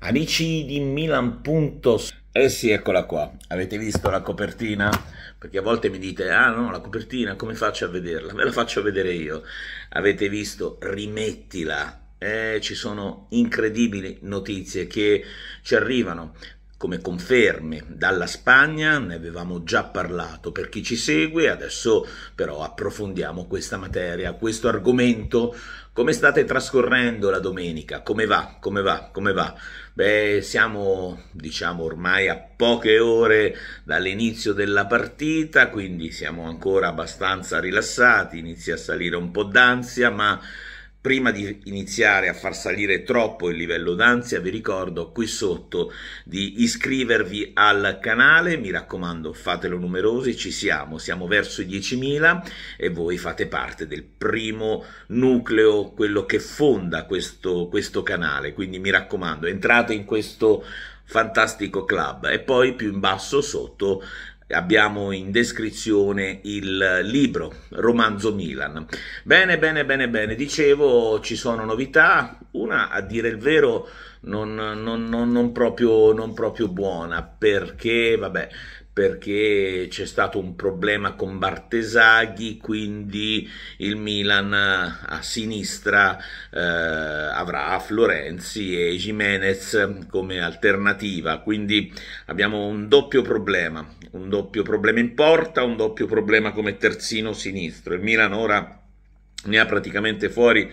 Amici di Milan. Eh sì, eccola qua. Avete visto la copertina? Perché a volte mi dite, ah no, la copertina, come faccio a vederla? Ve la faccio vedere io. Avete visto? Rimettila. Eh, ci sono incredibili notizie che ci arrivano come conferme dalla Spagna, ne avevamo già parlato per chi ci segue, adesso però approfondiamo questa materia, questo argomento. Come state trascorrendo la domenica? Come va? Come va? Come va? Beh, siamo diciamo ormai a poche ore dall'inizio della partita, quindi siamo ancora abbastanza rilassati, inizia a salire un po' d'ansia, ma Prima di iniziare a far salire troppo il livello d'ansia, vi ricordo qui sotto di iscrivervi al canale, mi raccomando fatelo numerosi, ci siamo, siamo verso i 10.000 e voi fate parte del primo nucleo, quello che fonda questo, questo canale, quindi mi raccomando entrate in questo fantastico club e poi più in basso sotto abbiamo in descrizione il libro Romanzo Milan. Bene, bene, bene, bene, dicevo ci sono novità, una a dire il vero non, non, non, non proprio, proprio buona perché vabbè perché c'è stato un problema con Bartesaghi, quindi il Milan eh, a sinistra eh, avrà Florenzi e Jimenez come alternativa, quindi abbiamo un doppio problema, un doppio problema in porta, un doppio problema come terzino sinistro. Il Milan ora ne ha praticamente fuori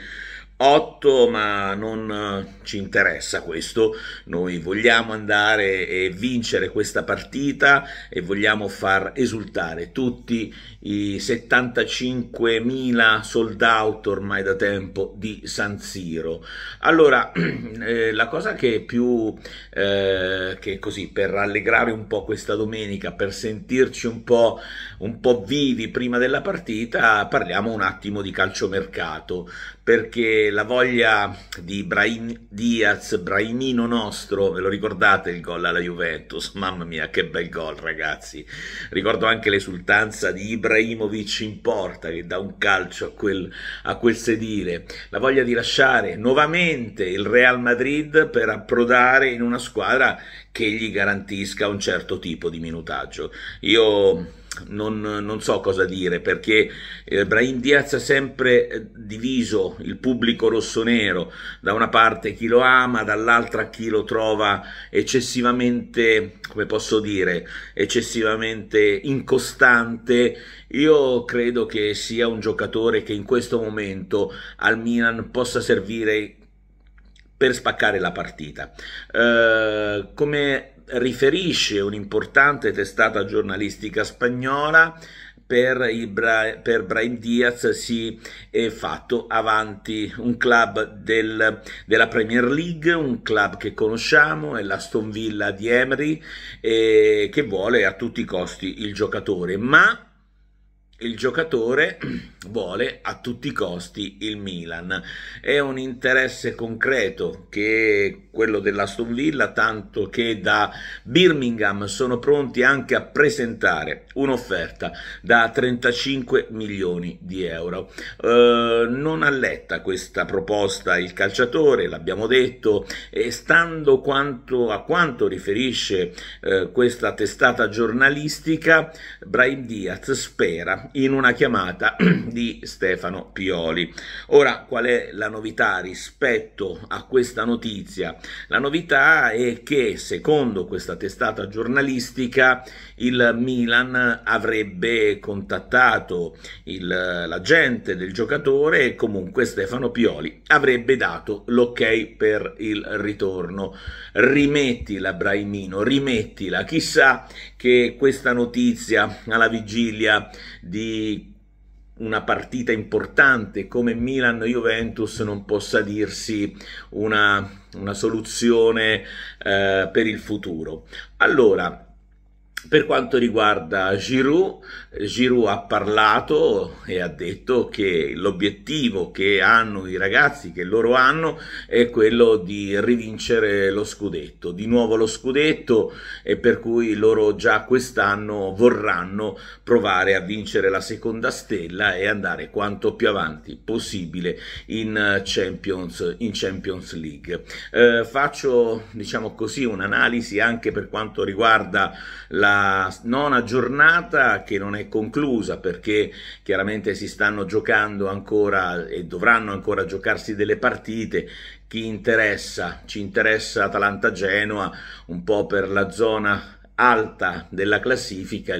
8, ma non eh, ci interessa questo, noi vogliamo andare e vincere questa partita e vogliamo far esultare tutti i 75.000 sold out ormai da tempo di San Siro. Allora, eh, la cosa che più, eh, che così, per rallegrare un po' questa domenica, per sentirci un po', un po' vivi prima della partita, parliamo un attimo di calciomercato, perché la voglia di Brahim Diaz, Brahimino nostro, ve lo ricordate il gol alla Juventus? Mamma mia, che bel gol ragazzi! Ricordo anche l'esultanza di Ibrahimovic in porta che dà un calcio a quel, a quel sedile, la voglia di lasciare nuovamente il Real Madrid per approdare in una squadra che gli garantisca un certo tipo di minutaggio. Io non, non, so cosa dire perché eh, Brahim Diaz ha sempre eh, diviso il pubblico rossonero da una parte chi lo ama, dall'altra chi lo trova eccessivamente, come posso dire, eccessivamente incostante. Io credo che sia un giocatore che in questo momento al Milan possa servire per spaccare la partita. Eh, come riferisce un'importante testata giornalistica spagnola, per, Bra- per Brian Diaz si è fatto avanti un club del, della Premier League, un club che conosciamo, è l'Aston Villa di Emery, eh, che vuole a tutti i costi il giocatore, ma il giocatore vuole a tutti i costi il Milan. È un interesse concreto che quello dell'Aston Villa, tanto che da Birmingham sono pronti anche a presentare un'offerta da 35 milioni di euro. Eh, non alletta questa proposta il calciatore, l'abbiamo detto, e stando quanto, a quanto riferisce eh, questa testata giornalistica, Brian Diaz spera in una chiamata di Stefano Pioli. Ora, qual è la novità rispetto a questa notizia? La novità è che, secondo questa testata giornalistica, il Milan avrebbe contattato l'agente del giocatore e comunque Stefano Pioli avrebbe dato l'ok per il ritorno. Rimettila, Braimino, rimettila. Chissà che questa notizia alla vigilia di di una partita importante come Milan-Juventus non possa dirsi una, una soluzione eh, per il futuro. Allora, per quanto riguarda Giroud, Giroud ha parlato e ha detto che l'obiettivo che hanno i ragazzi, che loro hanno, è quello di rivincere lo scudetto, di nuovo lo scudetto e per cui loro già quest'anno vorranno provare a vincere la seconda stella e andare quanto più avanti possibile in Champions, in Champions League. Eh, faccio, diciamo così, un'analisi anche per quanto riguarda la nona giornata che non è conclusa perché chiaramente si stanno giocando ancora e dovranno ancora giocarsi delle partite chi interessa? Ci interessa Atalanta-Genoa, un po' per la zona alta della classifica,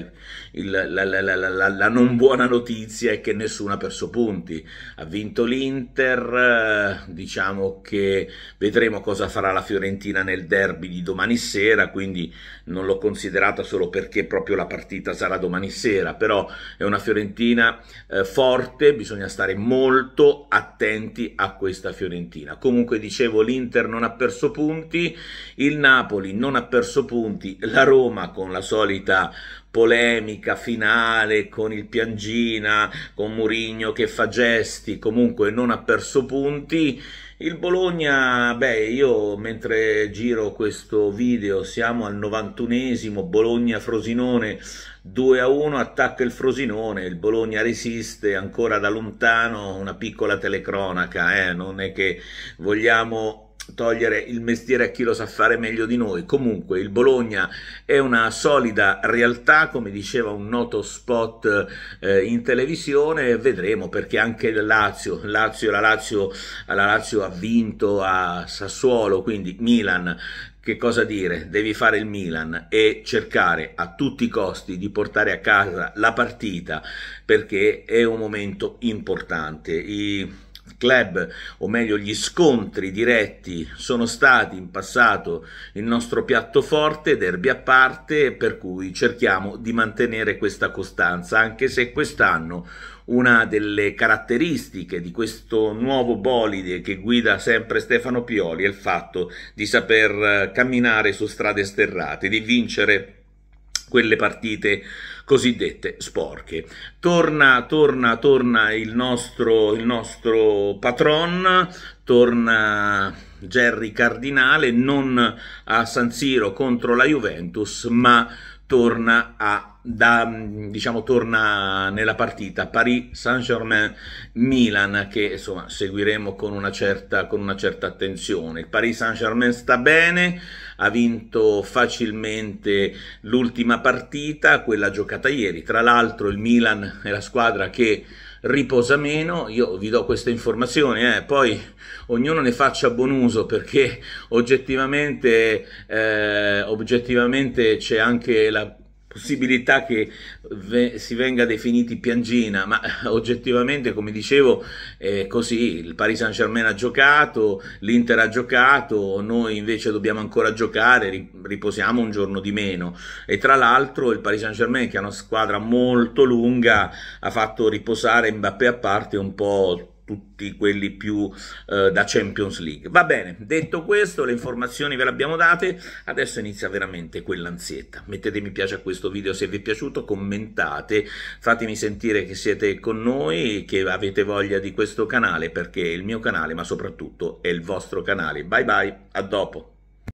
il, la, la, la, la, non buona notizia è che nessuno ha perso punti. Ha vinto l'Inter, eh, diciamo che vedremo cosa farà la Fiorentina nel derby di domani sera, quindi non l'ho considerata solo perché proprio la partita sarà domani sera, però è una Fiorentina eh, forte, bisogna stare molto attenti a questa Fiorentina. Comunque dicevo l'Inter non ha perso punti, il Napoli non ha perso punti, la Roma Roma con la solita polemica finale con il Piangina, con Murigno che fa gesti, comunque non ha perso punti. Il Bologna, beh, io mentre giro questo video siamo al 91esimo, Bologna-Frosinone 2 a 1, attacca il Frosinone, il Bologna resiste ancora da lontano, una piccola telecronaca, eh? non è che vogliamo togliere il mestiere a chi lo sa fare meglio di noi. Comunque il Bologna è una solida realtà, come diceva un noto spot eh, in televisione, vedremo perché anche il Lazio, Lazio, la Lazio, la Lazio ha vinto a Sassuolo, quindi Milan che cosa dire? Devi fare il Milan e cercare a tutti i costi di portare a casa la partita perché è un momento importante. I club, o meglio gli scontri diretti, sono stati in passato il nostro piatto forte, derby a parte, per cui cerchiamo di mantenere questa costanza, anche se quest'anno una delle caratteristiche di questo nuovo bolide che guida sempre Stefano Pioli è il fatto di saper eh, camminare su strade sterrate, di vincere quelle partite cosiddette sporche. Torna, torna, torna il nostro, il nostro patron, torna Jerry Cardinale, non a San Siro contro la Juventus, ma torna, a, da, diciamo, torna nella partita Paris Saint-Germain Milan che insomma seguiremo con una certa, con una certa attenzione. Il Paris Saint-Germain sta bene, ha vinto facilmente l'ultima partita, quella giocata ieri. Tra l'altro il Milan è la squadra che riposa meno, io vi do queste informazioni, eh. poi ognuno ne faccia buon uso perché oggettivamente, eh, oggettivamente c'è anche la possibilità che ve si venga definiti piangina, ma oggettivamente, come dicevo, è così. Il Paris Saint-Germain ha giocato, l'Inter ha giocato, noi invece dobbiamo ancora giocare, riposiamo un giorno di meno. E tra l'altro il Paris Saint-Germain, che è una squadra molto lunga, ha fatto riposare Mbappé a parte un po' tutti quelli più eh, da Champions League. Va bene, detto questo, le informazioni ve le abbiamo date, adesso inizia veramente quell'ansietta. Mettete mi piace a questo video se vi è piaciuto, commentate, fatemi sentire che siete con noi, che avete voglia di questo canale, perché è il mio canale, ma soprattutto è il vostro canale. Bye bye, a dopo.